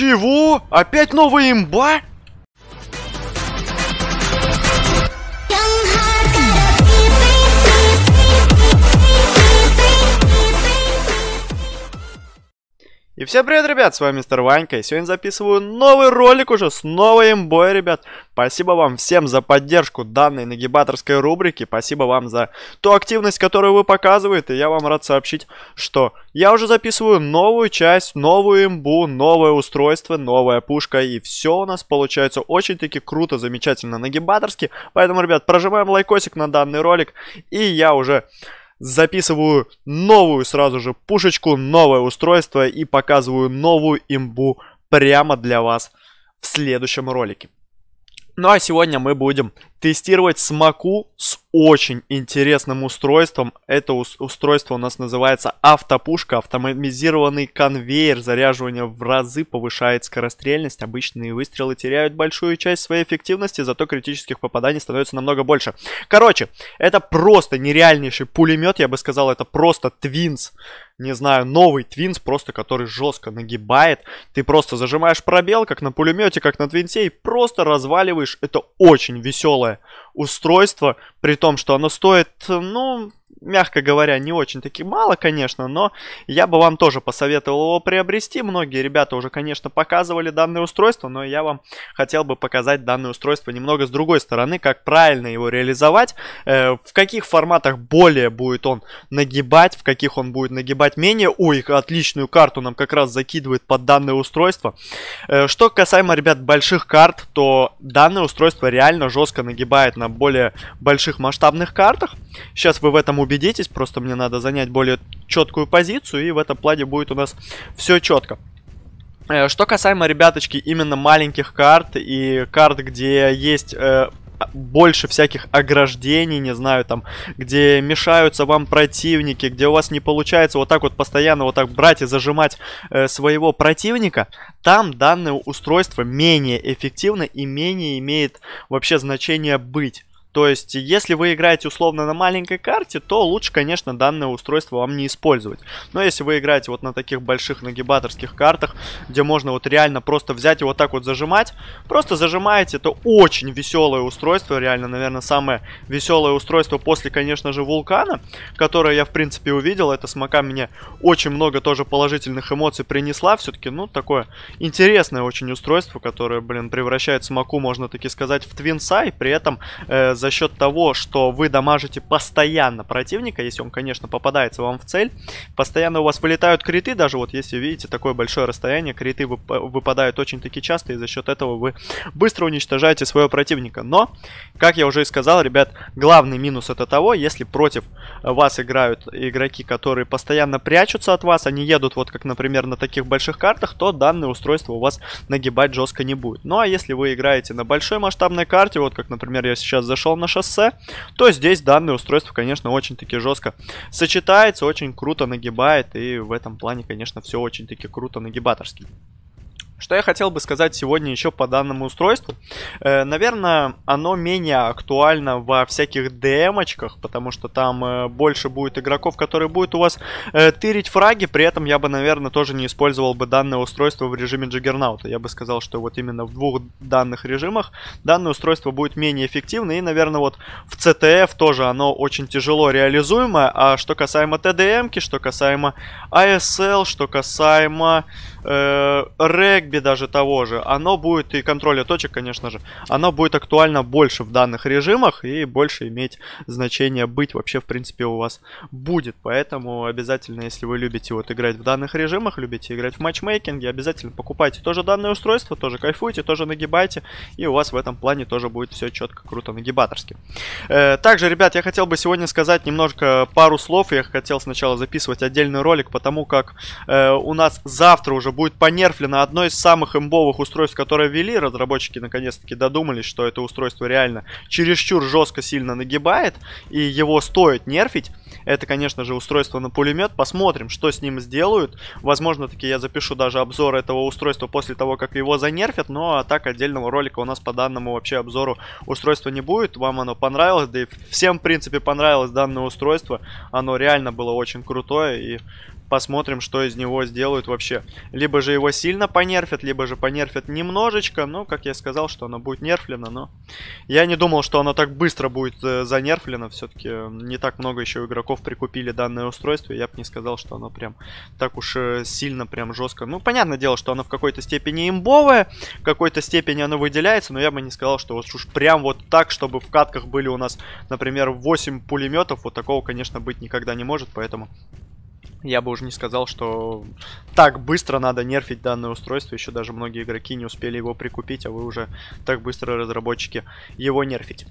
Чего? Опять новая имба? И всем привет, ребят, с вами мистер Ванька, и сегодня записываю новый ролик уже с новой имбой, ребят. Спасибо вам всем за поддержку данной нагибаторской рубрики, спасибо вам за ту активность, которую вы показываете, и я вам рад сообщить, что я уже записываю новую часть, новую имбу, новое устройство, новая пушка, и все у нас получается очень-таки круто, замечательно нагибаторски, поэтому, ребят, прожимаем лайкосик на данный ролик, и я уже записываю новую сразу же пушечку, новое устройство и показываю новую имбу прямо для вас в следующем ролике. Ну а сегодня мы будем тестировать смоку с очень интересным устройством. Это устройство у нас называется автопушка, автоматизированный конвейер заряживания в разы повышает скорострельность. Обычные выстрелы теряют большую часть своей эффективности, зато критических попаданий становится намного больше. Короче, это просто нереальнейший пулемет, я бы сказал, это просто твинс. Не знаю, новый твинс, просто который жестко нагибает. Ты просто зажимаешь пробел, как на пулемете, как на твинсе, и просто разваливаешь. Это очень веселое устройство, при том, что оно стоит, э, ну, мягко говоря, не очень-таки мало, конечно, но я бы вам тоже посоветовал его приобрести. Многие ребята уже, конечно, показывали данное устройство, но я вам хотел бы показать данное устройство немного с другой стороны, как правильно его реализовать, э, в каких форматах более будет он нагибать, в каких он будет нагибать менее. Ой, отличную карту нам как раз закидывает под данное устройство. Э, что касаемо, ребят, больших карт, то данное устройство реально жестко нагибает на более больших масштабных картах. Сейчас вы в этом убедитесь убедитесь, просто мне надо занять более четкую позицию, и в этом плане будет у нас все четко. Э, что касаемо, ребяточки, именно маленьких карт и карт, где есть э, а, больше всяких ограждений, не знаю, там, где мешаются вам противники, где у вас не получается вот так вот постоянно вот так брать и зажимать э, своего противника, там данное устройство менее эффективно и менее имеет вообще значение быть. То есть, если вы играете условно на маленькой карте, то лучше, конечно, данное устройство вам не использовать. Но если вы играете вот на таких больших нагибаторских картах, где можно вот реально просто взять и вот так вот зажимать, просто зажимаете, это очень веселое устройство, реально, наверное, самое веселое устройство после, конечно же, вулкана, которое я, в принципе, увидел. Это смока мне очень много тоже положительных эмоций принесла. Все-таки, ну, такое интересное очень устройство, которое, блин, превращает смоку, можно таки сказать, в твинса, и при этом э, за счет того, что вы дамажите постоянно противника, если он, конечно, попадается вам в цель, постоянно у вас вылетают криты, даже вот если видите такое большое расстояние, криты вып выпадают очень-таки часто, и за счет этого вы быстро уничтожаете своего противника. Но, как я уже и сказал, ребят, главный минус это того, если против вас играют игроки, которые постоянно прячутся от вас, они едут вот как, например, на таких больших картах, то данное устройство у вас нагибать жестко не будет. Ну а если вы играете на большой масштабной карте, вот как, например, я сейчас зашел шел на шоссе, то здесь данное устройство, конечно, очень-таки жестко сочетается, очень круто нагибает, и в этом плане, конечно, все очень-таки круто нагибаторски. Что я хотел бы сказать сегодня еще по данному устройству? Э, наверное, оно менее актуально во всяких демочках, потому что там э, больше будет игроков, которые будут у вас э, тырить фраги. При этом я бы, наверное, тоже не использовал бы данное устройство в режиме Джиггернаута. Я бы сказал, что вот именно в двух данных режимах данное устройство будет менее эффективно. И, наверное, вот в CTF тоже оно очень тяжело реализуемое. А что касаемо ТДМки, что касаемо ASL, а что касаемо э, REG, регби даже того же, оно будет, и контроля точек, конечно же, оно будет актуально больше в данных режимах и больше иметь значение быть вообще, в принципе, у вас будет. Поэтому обязательно, если вы любите вот играть в данных режимах, любите играть в матчмейкинге, обязательно покупайте тоже данное устройство, тоже кайфуйте, тоже нагибайте, и у вас в этом плане тоже будет все четко, круто, нагибаторски. Э, также, ребят, я хотел бы сегодня сказать немножко пару слов, я хотел сначала записывать отдельный ролик, потому как э, у нас завтра уже будет понерфлено одно из самых имбовых устройств, которые ввели, разработчики наконец-таки додумались, что это устройство реально чересчур жестко сильно нагибает, и его стоит нерфить. Это, конечно же, устройство на пулемет. Посмотрим, что с ним сделают. Возможно, таки я запишу даже обзор этого устройства после того, как его занерфят, но так отдельного ролика у нас по данному вообще обзору устройства не будет. Вам оно понравилось, да и всем, в принципе, понравилось данное устройство. Оно реально было очень крутое, и Посмотрим, что из него сделают вообще. Либо же его сильно понерфят, либо же понерфят немножечко. Ну, как я сказал, что оно будет нерфлено, но... Я не думал, что оно так быстро будет э, занерфлено. Все-таки э, не так много еще игроков прикупили данное устройство. Я бы не сказал, что оно прям так уж э, сильно, прям жестко. Ну, понятное дело, что оно в какой-то степени имбовое, в какой-то степени оно выделяется, но я бы не сказал, что вот уж прям вот так, чтобы в катках были у нас, например, 8 пулеметов, вот такого, конечно, быть никогда не может, поэтому я бы уже не сказал, что так быстро надо нерфить данное устройство. Еще даже многие игроки не успели его прикупить, а вы уже так быстро разработчики его нерфите.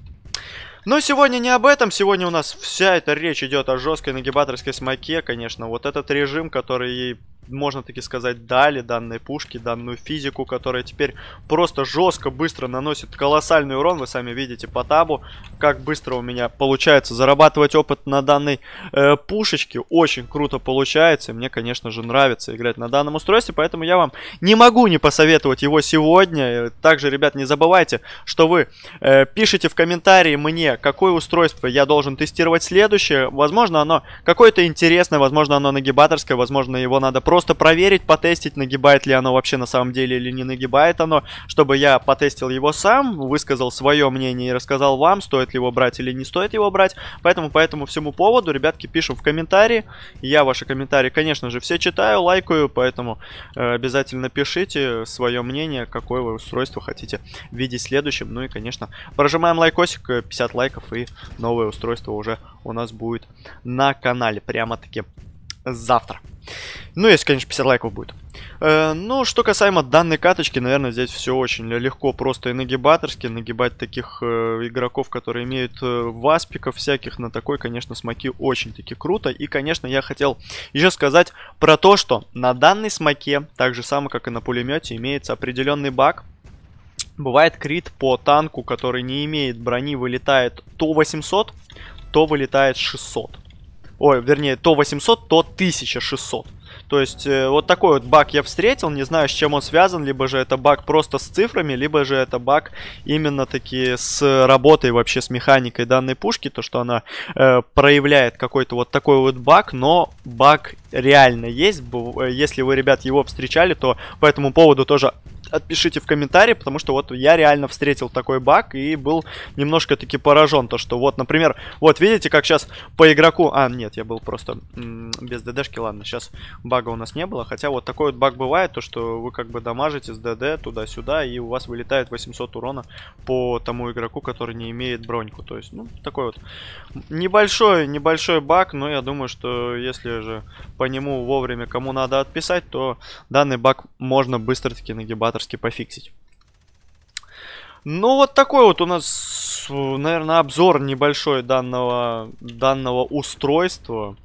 Но сегодня не об этом, сегодня у нас вся эта речь идет о жесткой нагибаторской смоке, конечно, вот этот режим, который можно таки сказать, дали данной пушке, данную физику, которая теперь просто жестко, быстро наносит колоссальный урон. Вы сами видите по табу, как быстро у меня получается зарабатывать опыт на данной э, пушечке. Очень круто получается, мне, конечно же, нравится играть на данном устройстве, поэтому я вам не могу не посоветовать его сегодня. Э, также, ребят, не забывайте, что вы э, пишите в комментарии мне, какое устройство я должен тестировать следующее. Возможно, оно какое-то интересное, возможно, оно нагибаторское, возможно, его надо просто просто проверить, потестить, нагибает ли оно вообще на самом деле или не нагибает оно, чтобы я потестил его сам, высказал свое мнение и рассказал вам, стоит ли его брать или не стоит его брать. Поэтому по этому всему поводу, ребятки, пишем в комментарии. Я ваши комментарии, конечно же, все читаю, лайкаю, поэтому э, обязательно пишите свое мнение, какое вы устройство хотите видеть следующим. Ну и, конечно, прожимаем лайкосик, 50 э, лайков и новое устройство уже у нас будет на канале прямо-таки завтра. Ну, если, конечно, 50 лайков будет. Э, ну, что касаемо данной каточки, наверное, здесь все очень легко, просто и нагибаторски. Нагибать таких э, игроков, которые имеют э, васпиков всяких на такой, конечно, смоки очень-таки круто. И, конечно, я хотел еще сказать про то, что на данной смоке, так же самое, как и на пулемете, имеется определенный баг. Бывает крит по танку, который не имеет брони, вылетает то 800, то вылетает 600. Ой, вернее, то 800, то 1600. То есть э, вот такой вот баг я встретил, не знаю, с чем он связан, либо же это баг просто с цифрами, либо же это баг именно таки с работой вообще с механикой данной пушки, то что она э, проявляет какой-то вот такой вот баг, но баг реально есть. Э, если вы, ребят, его встречали, то по этому поводу тоже отпишите в комментарии, потому что вот я реально встретил такой баг и был немножко таки поражен, то что вот, например, вот видите, как сейчас по игроку, а нет, я был просто м -м, без ДДшки, ладно, сейчас бага у нас не было, хотя вот такой вот баг бывает, то что вы как бы дамажите с ДД туда-сюда и у вас вылетает 800 урона по тому игроку, который не имеет броньку, то есть, ну, такой вот небольшой, небольшой баг, но я думаю, что если же по нему вовремя кому надо отписать, то данный баг можно быстро-таки нагибать авторски пофиксить. Ну, вот такой вот у нас, наверное, обзор небольшой данного, данного устройства.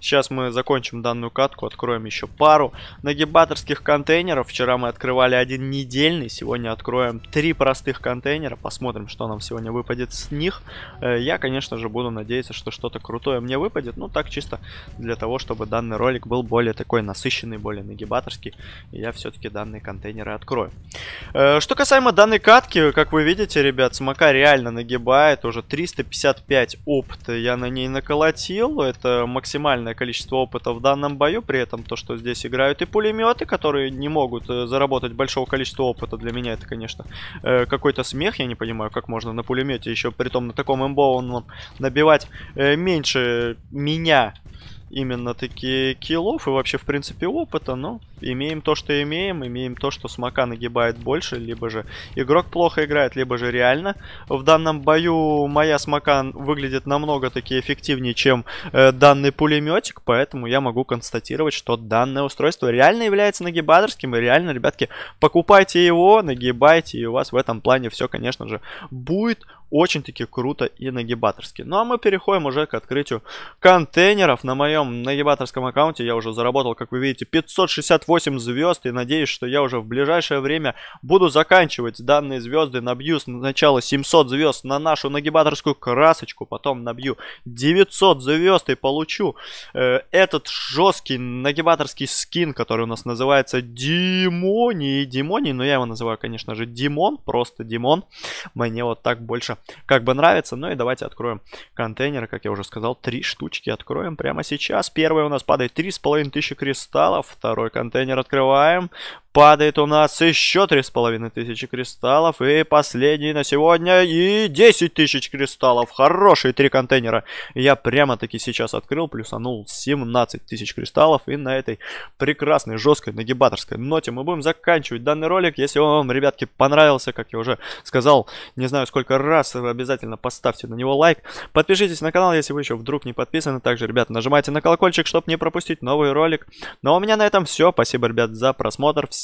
Сейчас мы закончим данную катку, откроем еще пару нагибаторских контейнеров. Вчера мы открывали один недельный, сегодня откроем три простых контейнера. Посмотрим, что нам сегодня выпадет с них. Э, я, конечно же, буду надеяться, что что-то крутое мне выпадет. Ну, так чисто для того, чтобы данный ролик был более такой насыщенный, более нагибаторский. я все-таки данные контейнеры открою. Э, что касаемо данной катки, как вы видите, ребят, смока реально нагибает. Уже 355 опыта я на ней наколотил. Это максимально минимальное количество опыта в данном бою, при этом то, что здесь играют и пулеметы, которые не могут э, заработать большого количества опыта, для меня это, конечно, э, какой-то смех, я не понимаю, как можно на пулемете еще, при том на таком имбованном, набивать э, меньше меня именно такие киллов и вообще, в принципе, опыта, но имеем то, что имеем, имеем то, что смока нагибает больше, либо же игрок плохо играет, либо же реально. В данном бою моя смока выглядит намного таки эффективнее, чем э, данный пулеметик, поэтому я могу констатировать, что данное устройство реально является нагибаторским, и реально, ребятки, покупайте его, нагибайте, и у вас в этом плане все, конечно же, будет очень-таки круто и нагибаторски. Ну а мы переходим уже к открытию контейнеров. На моем нагибаторском аккаунте я уже заработал, как вы видите, 568 звезд. И надеюсь, что я уже в ближайшее время буду заканчивать данные звезды. Набью сначала 700 звезд на нашу нагибаторскую красочку. Потом набью 900 звезд и получу э, этот жесткий нагибаторский скин, который у нас называется Димони. Димони, но я его называю, конечно же, Димон. Просто Димон. Мне вот так больше как бы нравится. Ну и давайте откроем контейнеры, как я уже сказал, три штучки откроем прямо сейчас. Первый у нас падает 3500 кристаллов, второй контейнер открываем, Падает у нас еще три с половиной тысячи кристаллов. И последний на сегодня. И 10 тысяч кристаллов. Хорошие три контейнера. Я прямо-таки сейчас открыл, плюсанул 17 тысяч кристаллов. И на этой прекрасной, жесткой, нагибаторской ноте мы будем заканчивать данный ролик. Если он вам, ребятки, понравился, как я уже сказал, не знаю сколько раз, обязательно поставьте на него лайк. Подпишитесь на канал, если вы еще вдруг не подписаны. Также, ребят, нажимайте на колокольчик, чтобы не пропустить новый ролик. Ну Но а у меня на этом все. Спасибо, ребят, за просмотр. Всем